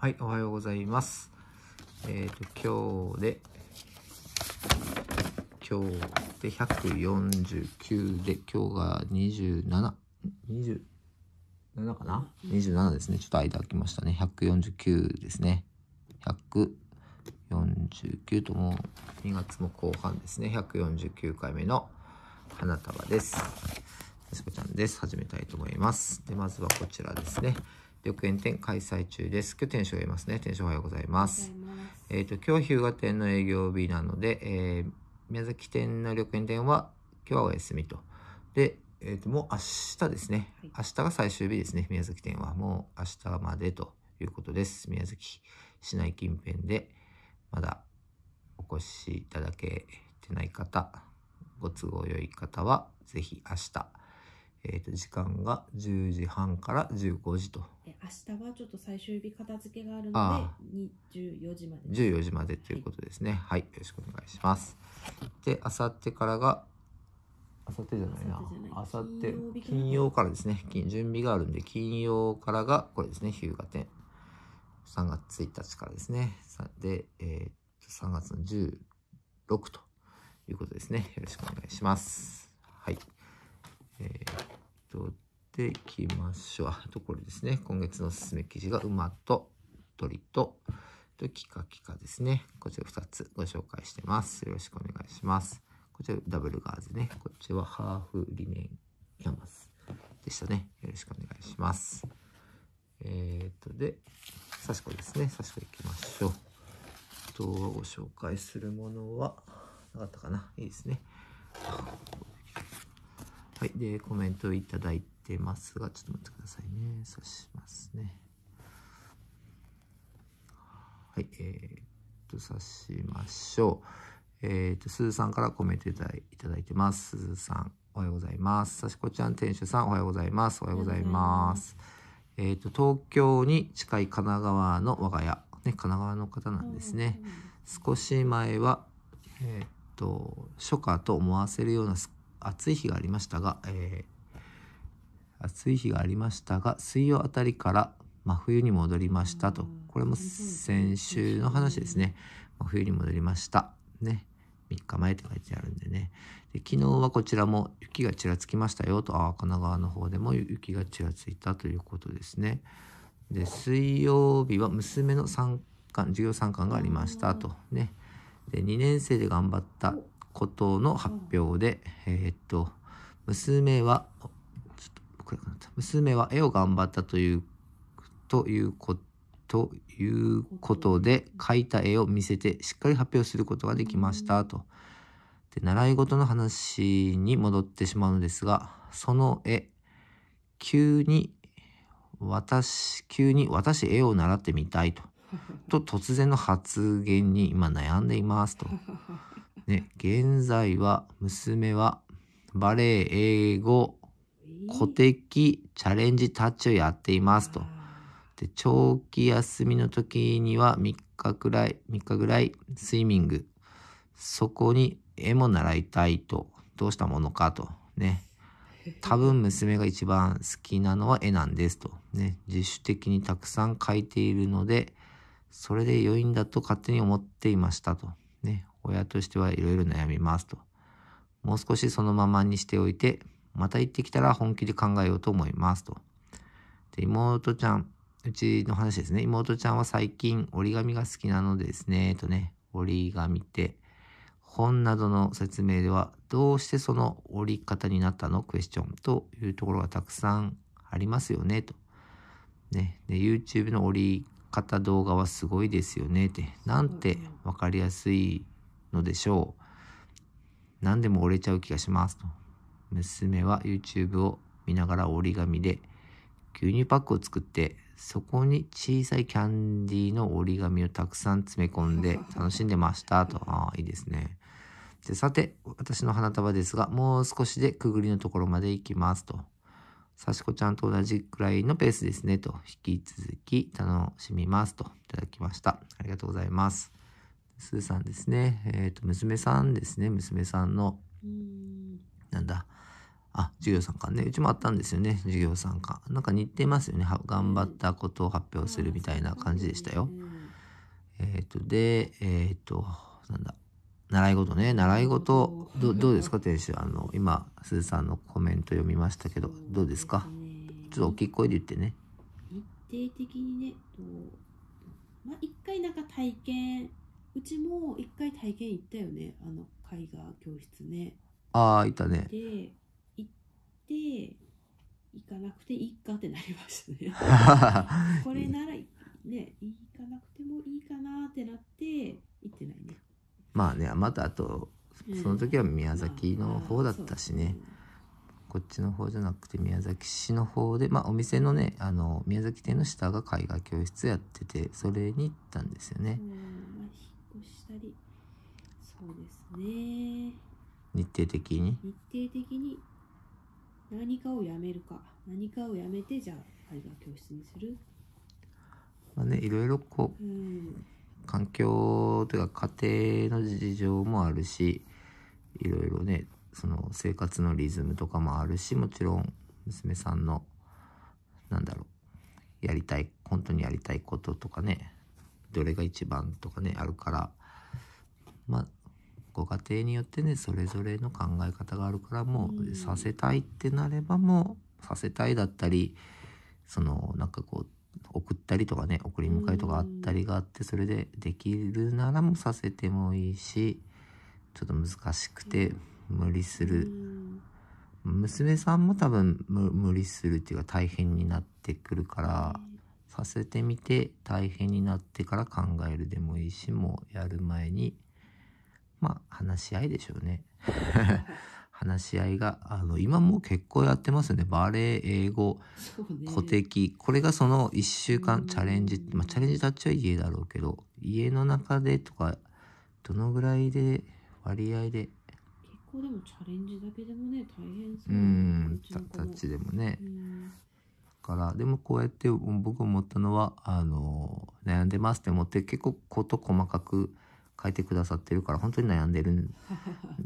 はい、おはようございます。えっ、ー、と、今日で、今日で149で、今日が27、27かな ?27 ですね。ちょっと間空きましたね。149ですね。149ともう2月も後半ですね。149回目の花束です。しこちゃんです。始めたいと思います。で、まずはこちらですね。緑園展開催中です。今日店主がいますね。店主おはようございます。ますえっ、と、今日日向店の営業日なので、えー、宮崎店の緑園店は今日はお休みと。で、えっ、ー、と、もう明日ですね。明日が最終日ですね。宮崎店はもう明日までということです。宮崎市内近辺で、まだお越しいただけてない方、ご都合良い方は、ぜひ明日、えー、と時間が10時半から15時と明日はちょっと最終日片付けがあるので14時まで14時までということですねはい、よろしくお願いしますで明後日からが明後日じゃないな明後日金曜からですね金準備があるんで金曜からがこれですね日向店3月1日からですねで、えー、と3月の16ということですねよろしくお願いしますはいえー、っと、でいきましょう。あとこれですね。今月のおすすめ記事が馬と鳥と、とキカキカですね。こちら2つご紹介してます。よろしくお願いします。こちらダブルガーズね。こっちはハーフリネンヤマスでしたね。よろしくお願いします。えー、っと、で、サシコですね。サシコいきましょう。と、ご紹介するものは、なかったかな。いいですね。はい。で、コメントいただいてますが、ちょっと待ってくださいね。刺しますね。はい。えー、っと、刺しましょう。えー、っと、すさんからコメントいただいてます。すさん、おはようございます。さしこちゃん、店主さん、おはようございます。おはようございます。えっ、と、東京に近い神奈川の我が家。ね、神奈川の方なんですね。少し前は、えっ、と、初夏と思わせるようなす暑い日がありましたが、えー、暑い日がありましたが、水曜あたりから真冬に戻りましたと。これも先週の話ですね。真冬に戻りました。ね。3日前って書いてあるんでね。で昨日はこちらも雪がちらつきましたよと、ああ、神奈川の方でも雪がちらついたということですね。で、水曜日は娘の参観、授業参観がありましたとね。で、2年生で頑張ったことの発表で、うん、えっと、娘は、ちょっと、なった娘は絵を頑張ったという、ということ、ということで描いた絵を見せてしっかり発表することができましたと。で習い事の話に戻ってしまうのですがその絵急に私急に私絵を習ってみたいとと突然の発言に今悩んでいますと。ね、現在は、娘は、バレエ、英語、古敵チャレンジタッチをやっていますと。で、長期休みの時には3日くらい、3日ぐらいスイミング。そこに絵も習いたいと。どうしたものかと。ね。多分 娘が一番好きなのは絵なんですと。ね。自主的にたくさん描いているので、それで良いんだと勝手に思っていましたと。ね。親としてはいろいろ悩みますと。もう少しそのままにしておいて、また行ってきたら本気で考えようと思いますと。で、妹ちゃん、うちの話ですね。妹ちゃんは最近折り紙が好きなのでですね、とね、折り紙って、本などの説明では、どうしてその折り方になったのクエスチョンというところがたくさんありますよね、と。ね、YouTube の折り方動画はすごいですよねって、なんて分かりやすいのでしょう。何でも折れちゃう気がしますと。娘は YouTube を見ながら折り紙で牛乳パックを作ってそこに小さいキャンディーの折り紙をたくさん詰め込んで 楽しんでましたと。ああ、いいですね。でさて、私の花束ですが、もう少しでくぐりのところまで行きますと。さしこちゃんと同じくらいのペースですねと。引き続き楽しみますと。いただきました。ありがとうございます。スーさんですね。えっ、ー、と、娘さんですね。娘さんの、んなんだ。あ、授業参観ね。うちもあったんですよね。授業参観。なんか似てますよね。頑張ったことを発表するみたいな感じでしたよ。えっ、ー、と、で、えっ、ー、と、なんだ。習い事ね。習い事、どどうですか店主。あの、今、すずさんのコメント読みましたけど、どうですかちょっと大きい声で言ってね。日程的にね、とまあ、一回なんか体験うちも一回体験行ったよねあの絵画教室ねああいたねで行って行かなくていいかってなりましたね これならね行かなくてもいいかなってなって行ってないねまあねまたあとその時は宮崎の方だったしね、うんまあこっちの方じゃなくて宮崎市の方で、まあ、お店のねあの宮崎店の下が絵画教室やっててそれに行ったんですよね。うんしたりそうですね日程的に日程的に何かをやめるか何かをやめてじゃあ絵画教室にするまあねいろいろこう、うん、環境というか家庭の事情もあるしいろいろねその生活のリズムとかもあるしもちろん娘さんのなんだろうやりたい本当にやりたいこととかねどれが一番とかねあるからまあご家庭によってねそれぞれの考え方があるからもうさせたいってなればもうさせたいだったりそのなんかこう送ったりとかね送り迎えとかあったりがあってそれでできるならもさせてもいいしちょっと難しくて無理する娘さんも多分無理するっていうか大変になってくるからさせてみて大変になってから考えるでもいいし、もうやる前に、まあ、話し合いでしょうね。話し合いが、あの、今も結構やってますよね。バレエ、英語、古敵。これがその1週間チャレンジ、まあ、チャレンジたちは家だろうけど、家の中でとか、どのぐらいで、割合で。結構でもチャレンジだけでもね、大変そう。うん、たちでもね。からでもこうやって僕思ったのはあの悩んでますって思って結構こと細かく書いてくださってるから本当に悩んでる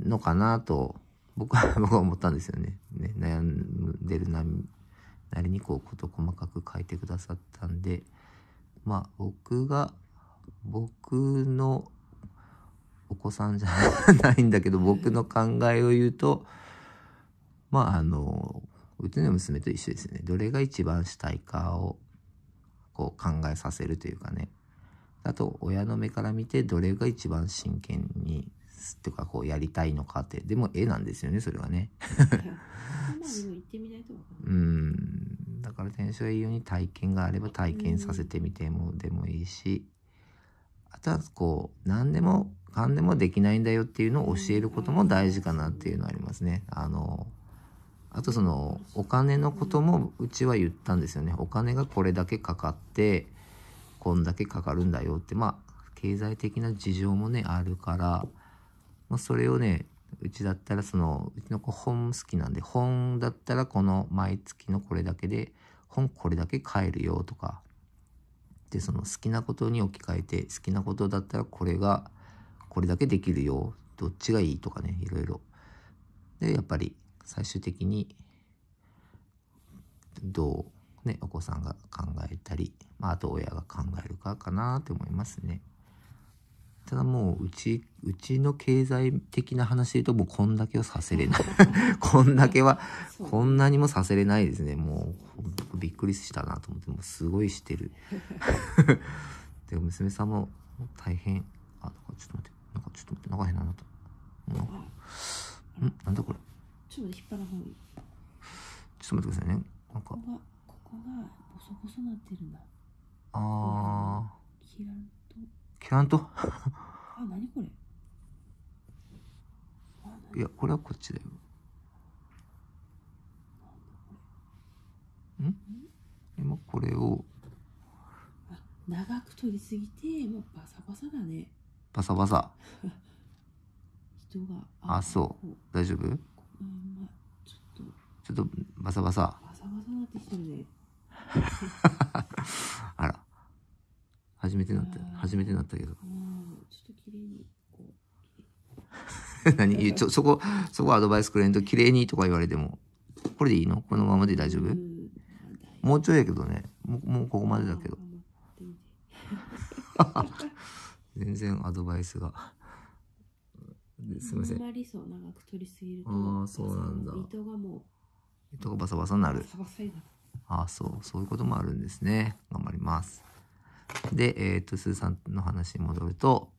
のかなと僕は 僕は思ったんですよね。ね悩んでるななりにこうこと細かく書いてくださったんでまあ僕が僕のお子さんじゃないんだけど僕の考えを言うとまああのうちの娘と一緒ですね。どれが一番したいかを、こう考えさせるというかね。あと、親の目から見て、どれが一番真剣に、とか、こう、やりたいのかって。でも、絵なんですよね、それはね。うん。だから、転うように体験があれば体験させてみても、でもいいし、あとは、こう、何でも、かんでもできないんだよっていうのを教えることも大事かなっていうのはありますね。あの、あとそのお金のこともうちは言ったんですよね。お金がこれだけかかって、こんだけかかるんだよって、まあ、経済的な事情もね、あるから、まあ、それをね、うちだったらその、うちの子本好きなんで、本だったらこの毎月のこれだけで、本これだけ買えるよとか、で、その好きなことに置き換えて、好きなことだったらこれが、これだけできるよ、どっちがいいとかね、いろいろ。で、やっぱり最終的にどう、ね、お子さんが考えたり、まあ、あと親が考えるかかなって思いますね。ただもううち、うちの経済的な話で言うともうこんだけはさせれない。こんだけは、こんなにもさせれないですね。もうびっくりしたなと思って、もうすごいしてる。で、娘さんも大変。あ、なんかちょっと待って、なんかちょっと待って、なか変ななと。うん、なんだこれ。ちょっと引っ張る方がいいちょっと待ってくださいねなんかここがここがボソボソなってるなあ あ切らんと切らんとあなにこれいやこれはこっちだよん今これを長く取りすぎてもうバサバサだねバサバサ 人があそう大丈夫ちょっと。ちょっとバサバサ。バサバサなってきてるね。あら。初めてなった、初めてなったけど。ちょっと綺麗に、何ちょ、そこ、そこアドバイスくれんと、綺麗にとか言われても。これでいいのこのままで大丈夫もうちょいやけどね。もう、もうここまでだけど。全然アドバイスが。すみません。あんまりそう長く取りすぎると、ああそうなんだ。糸がもう糸がバサバサになる。バサバサああそうそういうこともあるんですね。頑張ります。でえっ、ー、とスーさんの話に戻ると。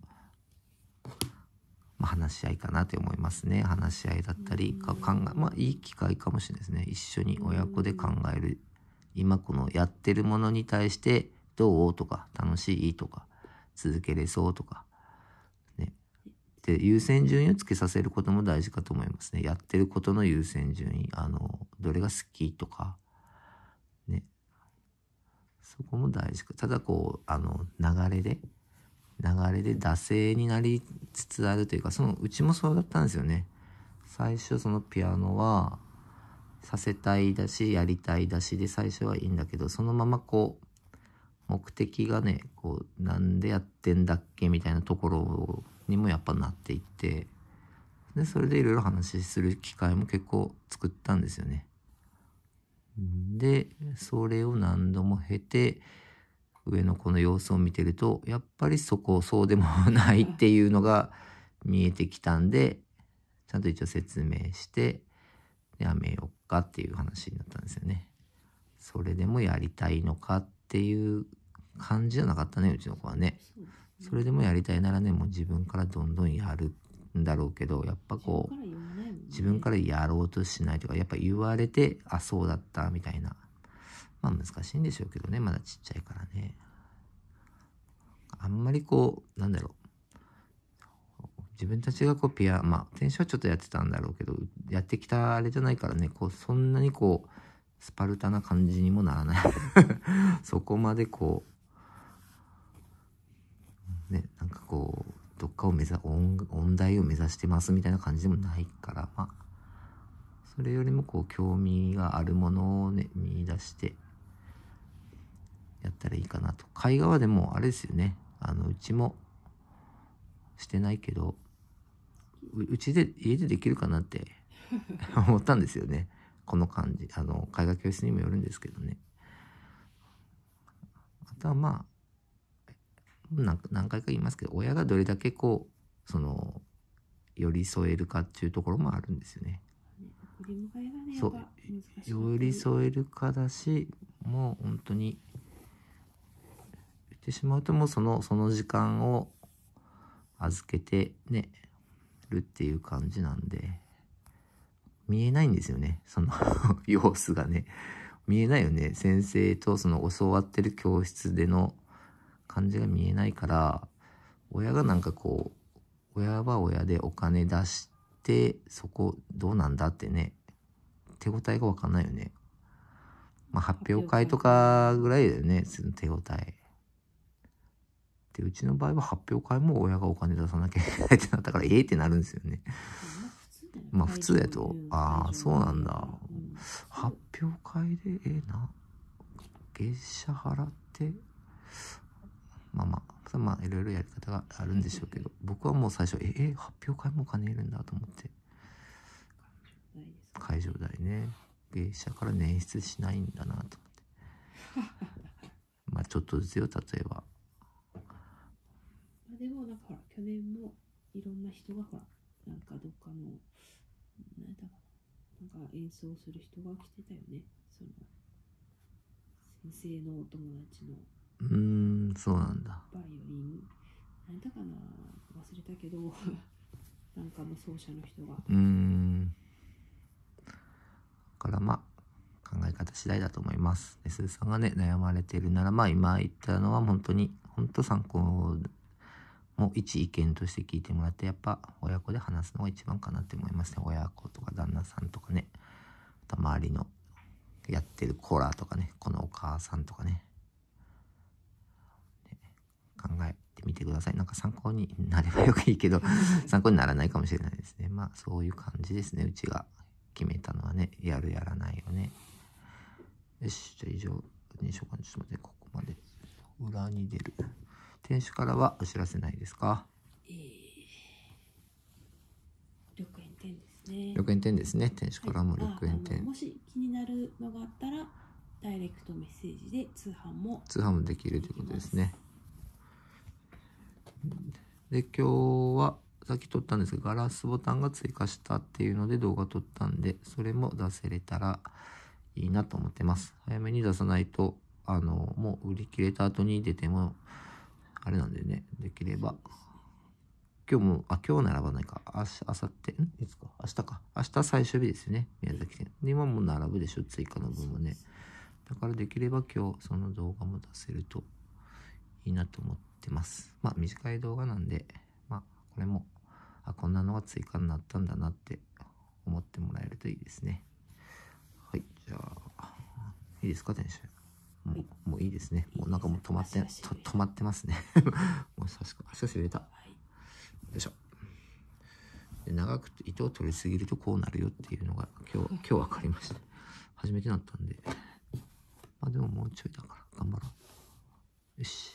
まあ、話し合いかなと思いますね話し合いだったりか考えまあいい機会かもしれないですね一緒に親子で考える今このやってるものに対してどうとか楽しいとか続けれそうとかって優先順位をつけさせることも大事かと思いますね。やってることの優先順位、あの、どれが好きとか、ね。そこも大事か。ただこう、あの、流れで、流れで惰性になりつつあるというか、その、うちもそうだったんですよね。最初そのピアノは、させたいだし、やりたいだしで最初はいいんだけど、そのままこう、目的がね、こう、なんでやってんだっけみたいなところをにもやっぱなっていってでそれでいろいろ話する機会も結構作ったんですよね。でそれを何度も経て上の子の様子を見てるとやっぱりそこそうでもないっていうのが見えてきたんでちゃんと一応説明してやめよっかっていう話になったんですよね。それでもやりたいのかっていう感じじゃなかったねうちの子はね。それでもやりたいならねもう自分からどんどんやるんだろうけどやっぱこう自分からやろうとしないとかやっぱ言われてあそうだったみたいなまあ難しいんでしょうけどねまだちっちゃいからねあんまりこうなんだろう自分たちがこうピアまあ先週はちょっとやってたんだろうけどやってきたあれじゃないからねこうそんなにこうスパルタな感じにもならない そこまでこうね、なんかこう、どっかを目指、音、音大を目指してますみたいな感じでもないから、まあ、それよりもこう、興味があるものをね、見出して、やったらいいかなと。絵画はでも、あれですよね。あの、うちも、してないけど、うちで、家でできるかなって 思ったんですよね。この感じ。あの、絵画教室にもよるんですけどね。あとはまあ、何回か言いますけど親がどれだけこうその寄り添えるかっていうところもあるんですよね。ねそう寄り添えるかだしもう本当に言ってしまうともうそのその時間を預けてねるっていう感じなんで見えないんですよねその 様子がね見えないよね先生とその教わってる教室での感じが見えないから、親がなんかこう、親は親でお金出して、そこどうなんだってね、手応えがわかんないよね。まあ、発表会とかぐらいだよね、その手応え。で、うちの場合は発表会も親がお金出さなきゃいけないってなったから、ええってなるんですよね。まあ普通やと、ああ、そうなんだ。発表会でええな。月謝払って、いろいろやり方があるんでしょうけど僕はもう最初ええ発表会も兼ねるんだと思って会場代ね芸者から捻出しないんだなと思って まあちょっとずつよ例えばでもなんかほら去年もいろんな人がほらなんかどっかの何だかななんか演奏する人が来てたよねその先生のお友達のうんそうなんだバイオリン何だかな忘れたけど なんかの奏者の人がうんだからまあ考え方次第だと思います。で、鈴さんがね、悩まれているなら、まあ今言ったのは本当に、本当参考も一意見として聞いてもらって、やっぱ親子で話すのが一番かなって思いますね。親子とか旦那さんとかね、あと周りのやってるコーラとかね、このお母さんとかね。考えてみてください。なんか参考になればよくいいけど、参考にならないかもしれないですね。まあそういう感じですね。うちが決めたのはね、やるやらないよね。よし、じゃあ以上にしようかな。ちょっと待って、ここまで。裏に出る。店主からはお知らせないですかえー、緑円店ですね。緑円店ですね。店主からも6円店、はい、もし気になるのがあったら、ダイレクトメッセージで通販も通販もできるということですね。で、今日は、さっき撮ったんですが、ガラスボタンが追加したっていうので動画撮ったんで、それも出せれたらいいなと思ってます。早めに出さないと、あの、もう売り切れた後に出ても、あれなんでね、できれば。今日も、あ、今日並ばないか。明日、明後日、いつか、明日か。明日最終日ですね。宮崎県。で、今も並ぶでしょ、追加の分もね。だからできれば今日、その動画も出せるといいなと思って。ってます。まあ、短い動画なんで、まあ、これも、あ、こんなのが追加になったんだなって思ってもらえるといいですね。はい、じゃあ、いいですか、電車。もう、い、もういいですね。もうなんかもう止まって、止まってますね。もう久しく、久しぶりだ。よいしょ。で長くて糸を取りすぎるとこうなるよっていうのが今日、今日分 かりました。初めてなったんで。まあでももうちょいだから頑張ろう。よし。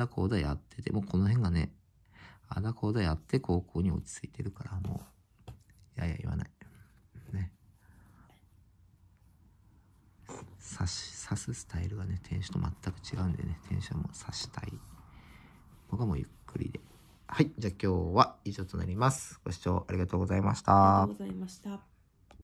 だこうだやってて、もうこの辺がね、あだこうだやって高校に落ち着いてるから、もう、いやいや言わない。ね。刺し、刺すスタイルがね、天使と全く違うんでね、天使はもう刺したい。僕はもうゆっくりで。はい。じゃあ今日は以上となります。ご視聴ありがとうございました。ありがとうございました。